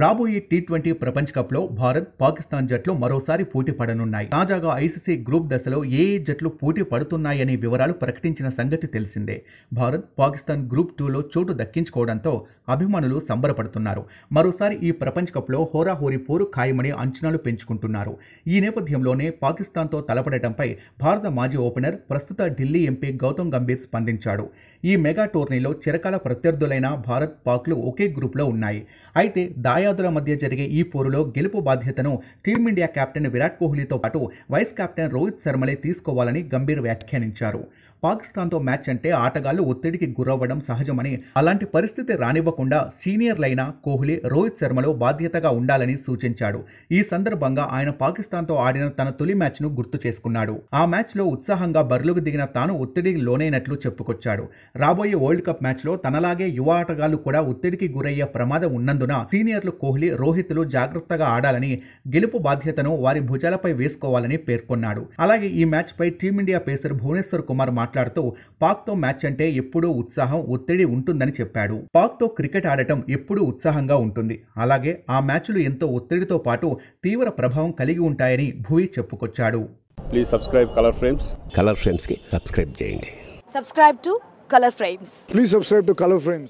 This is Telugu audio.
రాబోయే టీ ట్వంటీ ప్రపంచ కప్లో భారత్ పాకిస్తాన్ జట్లు మరోసారి పోటీ పడనున్నాయి తాజాగా ఐసీసీ గ్రూప్ దశలో ఏ ఏ జట్లు పోటీ పడుతున్నాయనే వివరాలు ప్రకటించిన సంగతి తెలిసిందే భారత్ పాకిస్తాన్ గ్రూప్ టూలో చోటు దక్కించుకోవడంతో అభిమానులు సంబరపడుతున్నారు మరోసారి ఈ ప్రపంచ కప్లో హోరాహోరీ పోరు ఖాయమని అంచనాలు పెంచుకుంటున్నారు ఈ నేపథ్యంలోనే పాకిస్తాన్తో తలపడటంపై భారత మాజీ ఓపెనర్ ప్రస్తుత ఢిల్లీ ఎంపీ గౌతమ్ గంభీర్ స్పందించాడు ఈ మెగా టోర్నీలో చిరకాల ప్రత్యర్థులైన భారత్ పాక్లు ఒకే గ్రూప్లో ఉన్నాయి అయితే దా దాయాదుల మధ్య జరిగే ఈ పోరులో గెలుపు బాధ్యతను టీమిండియా కెప్టెన్ విరాట్ కోహ్లీతో పాటు వైస్ కెప్టెన్ రోహిత్ శర్మలే తీసుకోవాలని గంభీర్ వ్యాఖ్యానించారు పాకిస్తాన్తో మ్యాచ్ అంటే ఆటగాళ్లు ఒత్తిడికి గురవ్వడం సహజమని అలాంటి పరిస్థితి రానివ్వకుండా సీనియర్లైన కోహ్లీ రోహిత్ శర్మలో బాధ్యతగా ఉండాలని సూచించాడు ఈ సందర్భంగా ఆయన పాకిస్తాన్తో ఆడిన తన తొలి మ్యాచ్ను గుర్తు చేసుకున్నాడు ఆ మ్యాచ్లో ఉత్సాహంగా బరులుకు దిగిన తాను ఒత్తిడికి లోనైనట్లు చెప్పుకొచ్చాడు రాబోయే వరల్డ్ కప్ మ్యాచ్లో తనలాగే యువ ఆటగాళ్లు కూడా ఒత్తిడికి గురయ్యే ప్రమాదం ఉన్నందున సీనియర్లు కోహ్లీ రోహిత్లు జాగ్రత్తగా ఆడాలని గెలుపు బాధ్యతను వారి భుజాలపై వేసుకోవాలని పేర్కొన్నాడు అలాగే ఈ మ్యాచ్పై టీమిండియా పేసర్ భువనేశ్వర్ కుమార్ మాట్లాడుతూ పాక్తో మ్యాచ్ అంటే ఎప్పుడూ ఉత్సాహం ఒత్తిడి ఉంటుందని చెప్పాడు పాక్తో క్రికెట్ ఆడటం ఎప్పుడూ ఉత్సాహంగా ఉంటుంది అలాగే ఆ మ్యాచ్లు ఎంతో ఒత్తిడితో పాటు తీవ్ర ప్రభావం కలిగి ఉంటాయని భూయి చెప్పుకొచ్చాడు please subscribe colour frames colour frames కి సబ్స్క్రైబ్ చేయండి subscribe to colour frames please subscribe to colour frames